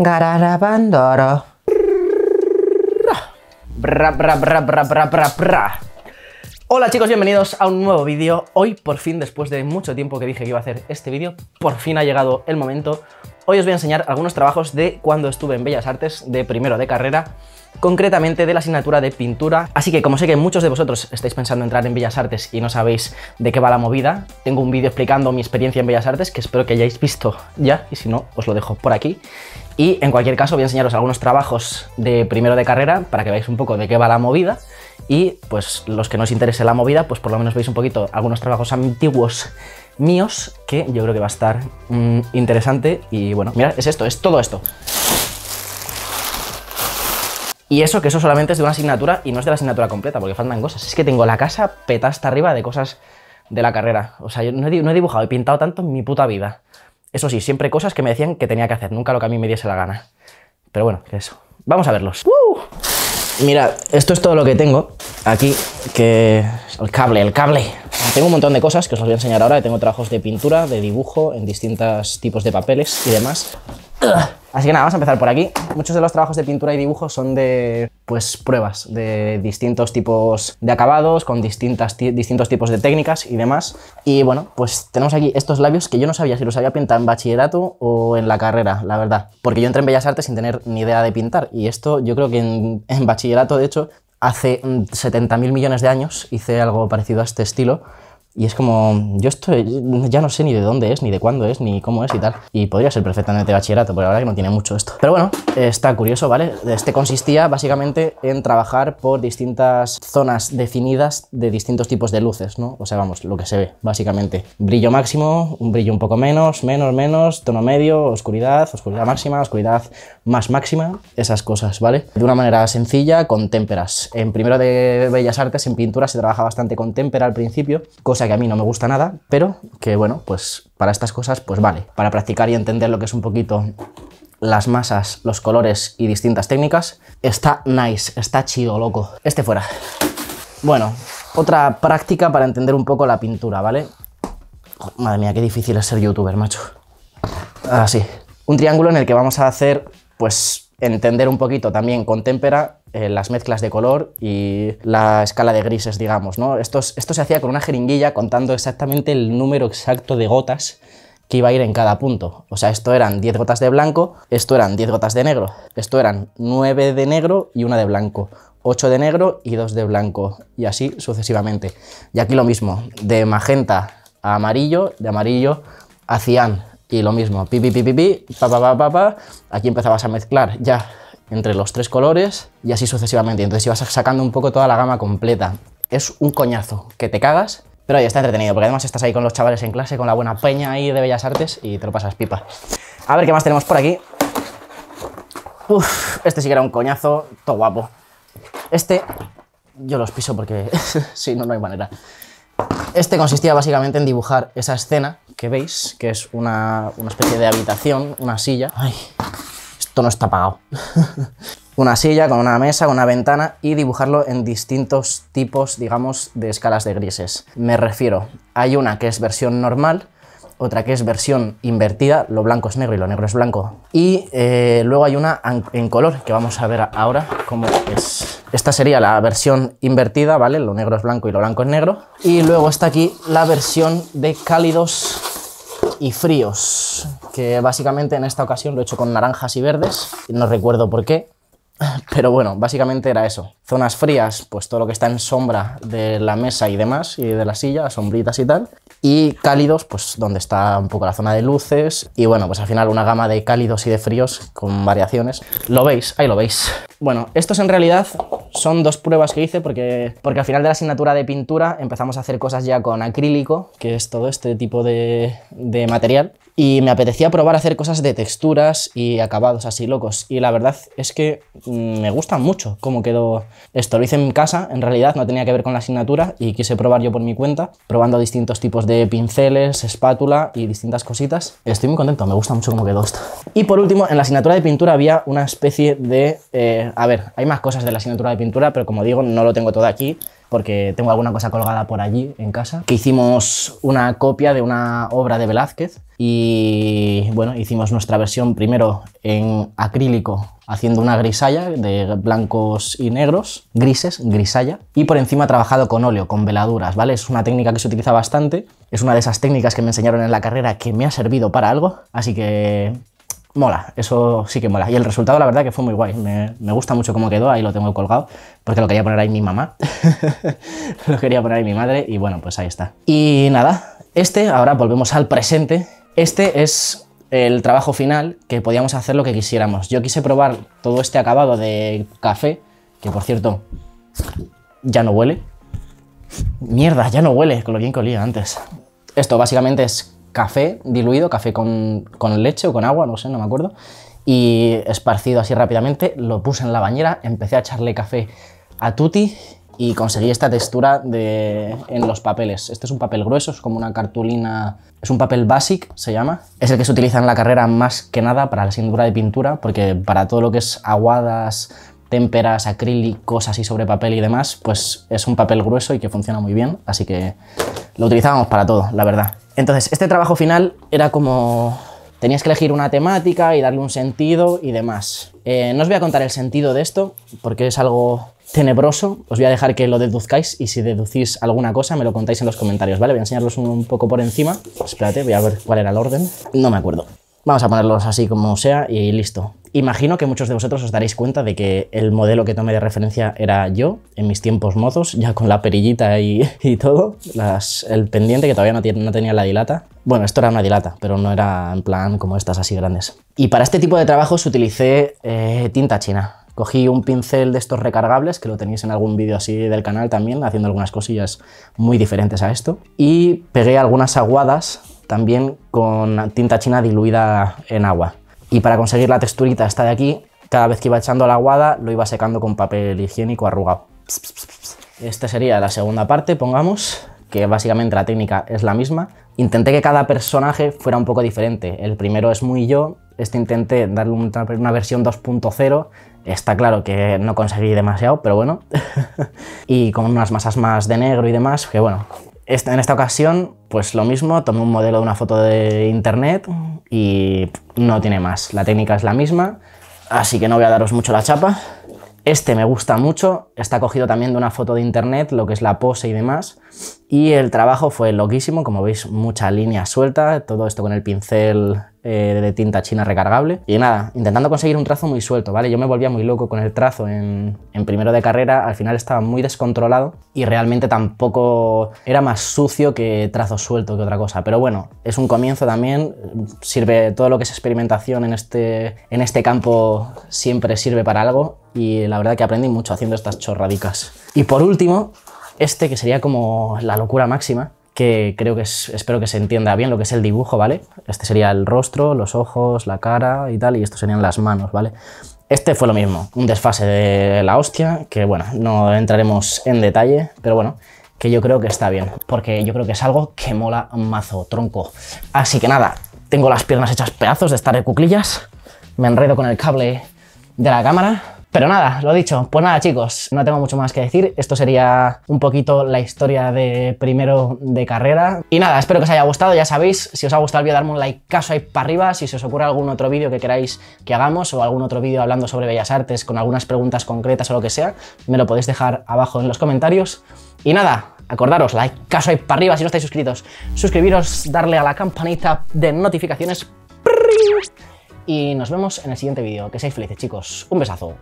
Gararabandoro. Bra, Hola chicos, bienvenidos a un nuevo vídeo. Hoy por fin, después de mucho tiempo que dije que iba a hacer este vídeo, por fin ha llegado el momento. Hoy os voy a enseñar algunos trabajos de cuando estuve en Bellas Artes de primero de carrera, concretamente de la asignatura de pintura. Así que como sé que muchos de vosotros estáis pensando entrar en Bellas Artes y no sabéis de qué va la movida, tengo un vídeo explicando mi experiencia en Bellas Artes que espero que hayáis visto ya y si no, os lo dejo por aquí. Y en cualquier caso voy a enseñaros algunos trabajos de primero de carrera para que veáis un poco de qué va la movida y pues los que no os interese la movida, pues por lo menos veis un poquito algunos trabajos antiguos míos que yo creo que va a estar mm, interesante y bueno, mirad, es esto, es todo esto. Y eso que eso solamente es de una asignatura y no es de la asignatura completa, porque faltan cosas. Es que tengo la casa petasta arriba de cosas de la carrera. O sea, yo no he, no he dibujado, he pintado tanto en mi puta vida. Eso sí, siempre cosas que me decían que tenía que hacer, nunca lo que a mí me diese la gana. Pero bueno, eso. Vamos a verlos. mira Mirad, esto es todo lo que tengo aquí, que... El cable, el cable. Tengo un montón de cosas que os voy a enseñar ahora. Tengo trabajos de pintura, de dibujo, en distintos tipos de papeles y demás. Así que nada, vamos a empezar por aquí. Muchos de los trabajos de pintura y dibujo son de pues pruebas de distintos tipos de acabados, con distintas distintos tipos de técnicas y demás. Y bueno, pues tenemos aquí estos labios que yo no sabía si los había pintado en bachillerato o en la carrera, la verdad. Porque yo entré en Bellas Artes sin tener ni idea de pintar. Y esto yo creo que en, en bachillerato, de hecho, hace 70.000 mm, millones de años hice algo parecido a este estilo y es como, yo esto ya no sé ni de dónde es, ni de cuándo es, ni cómo es y tal. Y podría ser perfectamente bachillerato, pero la verdad que no tiene mucho esto. Pero bueno, está curioso, ¿vale? Este consistía básicamente en trabajar por distintas zonas definidas de distintos tipos de luces, ¿no? O sea, vamos, lo que se ve, básicamente. Brillo máximo, un brillo un poco menos, menos, menos, tono medio, oscuridad, oscuridad máxima, oscuridad más máxima, esas cosas, ¿vale? De una manera sencilla, con témperas. En primero de Bellas Artes, en pintura, se trabaja bastante con témpera al principio, cosa que a mí no me gusta nada, pero que bueno, pues para estas cosas pues vale, para practicar y entender lo que es un poquito las masas, los colores y distintas técnicas, está nice, está chido, loco. Este fuera. Bueno, otra práctica para entender un poco la pintura, ¿vale? Madre mía, qué difícil es ser youtuber, macho. Así. Un triángulo en el que vamos a hacer, pues, entender un poquito también con témpera eh, las mezclas de color y la escala de grises, digamos. ¿no? Esto, esto se hacía con una jeringuilla contando exactamente el número exacto de gotas que iba a ir en cada punto. O sea, esto eran 10 gotas de blanco, esto eran 10 gotas de negro, esto eran 9 de negro y una de blanco, 8 de negro y 2 de blanco, y así sucesivamente. Y aquí lo mismo, de magenta a amarillo, de amarillo a cian, y lo mismo, pipi pipi pipi, aquí empezabas a mezclar ya entre los tres colores y así sucesivamente, entonces ibas sacando un poco toda la gama completa. Es un coñazo, que te cagas, pero ya está entretenido, porque además estás ahí con los chavales en clase, con la buena peña ahí de Bellas Artes y te lo pasas pipa. A ver qué más tenemos por aquí. Uf, este sí que era un coñazo, todo guapo. Este, yo los piso porque si sí, no, no hay manera. Este consistía básicamente en dibujar esa escena que veis, que es una, especie de habitación, una silla. Ay, esto no está apagado. una silla con una mesa, con una ventana y dibujarlo en distintos tipos, digamos, de escalas de grises. Me refiero, hay una que es versión normal, otra que es versión invertida, lo blanco es negro y lo negro es blanco. Y eh, luego hay una en color, que vamos a ver ahora cómo es. Esta sería la versión invertida, ¿vale? Lo negro es blanco y lo blanco es negro. Y luego está aquí la versión de cálidos y fríos, que básicamente en esta ocasión lo he hecho con naranjas y verdes, no recuerdo por qué, Pero bueno, básicamente era eso. Zonas frías, pues todo lo que está en sombra de la mesa y demás, y de la silla, sombritas y tal. Y cálidos, pues donde está un poco la zona de luces. Y bueno, pues al final una gama de cálidos y de fríos con variaciones. Lo veis, ahí lo veis. Bueno, estos en realidad son dos pruebas que hice porque, porque al final de la asignatura de pintura empezamos a hacer cosas ya con acrílico, que es todo este tipo de material. Y me apetecía probar hacer cosas de texturas y acabados así locos. Y la verdad es que mm, me gusta mucho cómo quedó esto. Lo hice en casa, en realidad no tenía que ver con la asignatura y quise probar yo por mi cuenta, probando distintos tipos de pinceles, espátula y distintas cositas. Estoy muy contento, me gusta mucho cómo quedó esto. Y por último, en la asignatura de pintura había una especie de... Eh, a ver, hay más cosas de la asignatura de pintura, pero como digo, no lo tengo todo aquí porque tengo alguna cosa colgada por allí en casa, que hicimos una copia de una obra de Velázquez y bueno, hicimos nuestra versión primero en acrílico haciendo una grisalla de blancos y negros, grises, grisalla, y por encima trabajado con óleo, con veladuras, ¿vale? Es una técnica que se utiliza bastante, es una de esas técnicas que me enseñaron en la carrera que me ha servido para algo, así que mola, eso sí que mola. Y el resultado, la verdad, que fue muy guay. Me, gusta mucho cómo quedó, ahí lo tengo colgado, porque lo quería poner ahí mi mamá, lo quería poner ahí mi madre, y bueno, pues ahí está. Y nada, este, ahora volvemos al presente, este es el trabajo final, que podíamos hacer lo que quisiéramos. Yo quise probar todo este acabado de café, que por cierto, ya no huele. Mierda, ya no huele, con lo bien que olía antes. Esto básicamente es café diluido, café con, leche o con agua, no sé, no me acuerdo, y esparcido así rápidamente, lo puse en la bañera, empecé a echarle café a Tutti y conseguí esta textura de, en los papeles. Este es un papel grueso, es como una cartulina, es un papel basic, se llama. Es el que se utiliza en la carrera más que nada para la cintura de pintura, porque para todo lo que es aguadas, témperas, acrílicos así sobre papel y demás, pues es un papel grueso y que funciona muy bien, así que lo utilizábamos para todo, la verdad. Entonces, este trabajo final era como... Tenías que elegir una temática y darle un sentido y demás. Eh, no os voy a contar el sentido de esto, porque es algo tenebroso. Os voy a dejar que lo deduzcáis y si deducís alguna cosa me lo contáis en los comentarios, ¿vale? Voy a enseñaros un poco por encima. Espérate, voy a ver cuál era el orden. No me acuerdo. Vamos a ponerlos así como sea y listo. Imagino que muchos de vosotros os daréis cuenta de que el modelo que tomé de referencia era yo, en mis tiempos mozos, ya con la perillita y, todo, el pendiente que todavía no, tenía la dilata. Bueno, esto era una dilata, pero no era en plan como estas así grandes. Y para este tipo de trabajos utilicé eh, tinta china. Cogí un pincel de estos recargables, que lo tenéis en algún vídeo así del canal también, haciendo algunas cosillas muy diferentes a esto. Y pegué algunas aguadas también con tinta china diluida en agua. Y para conseguir la texturita esta de aquí, cada vez que iba echando la aguada, lo iba secando con papel higiénico arrugado. Esta sería la segunda parte, pongamos, que básicamente la técnica es la misma. Intenté que cada personaje fuera un poco diferente. El primero es muy yo, este intenté darle una, versión 2.0. Está claro que no conseguí demasiado, pero bueno. y con unas masas más de negro y demás, que bueno. Este, en esta ocasión pues lo mismo, tomé un modelo de una foto de internet y no tiene más. La técnica es la misma, así que no voy a daros mucho la chapa. Este me gusta mucho, está cogido también de una foto de internet, lo que es la pose y demás, y el trabajo fue loquísimo, como veis, mucha línea suelta, todo esto con el pincel eh, de tinta china recargable. Y nada, intentando conseguir un trazo muy suelto, ¿vale? Yo me volvía muy loco con el trazo en, primero de carrera, al final estaba muy descontrolado y realmente tampoco era más sucio que trazo suelto que otra cosa. Pero bueno, es un comienzo también, sirve todo lo que es experimentación en este, en este campo siempre sirve para algo y la verdad que aprendí mucho haciendo estas chorradicas. Y por último, este, que sería como la locura máxima, que creo que espero que se entienda bien lo que es el dibujo, ¿vale? Este sería el rostro, los ojos, la cara y tal, y estos serían las manos, ¿vale? Este fue lo mismo, un desfase de la hostia, que bueno, no entraremos en detalle, pero bueno, que yo creo que está bien, porque yo creo que es algo que mola mazo, tronco. Así que nada, tengo las piernas hechas pedazos de estar de cuclillas, me enredo con el cable de la cámara, pero nada, lo dicho, pues nada chicos, no tengo mucho más que decir, esto sería un poquito la historia de primero de carrera. Y nada, espero que os haya gustado, ya sabéis, si os ha gustado el vídeo darme un like caso ahí para arriba, si se os ocurre algún otro vídeo que queráis que hagamos o algún otro vídeo hablando sobre Bellas Artes con algunas preguntas concretas o lo que sea, me lo podéis dejar abajo en los comentarios. Y nada, acordaros, like caso ahí para arriba si no estáis suscritos, suscribiros, darle a la campanita de notificaciones y nos vemos en el siguiente vídeo. Que seáis felices, chicos. Un besazo.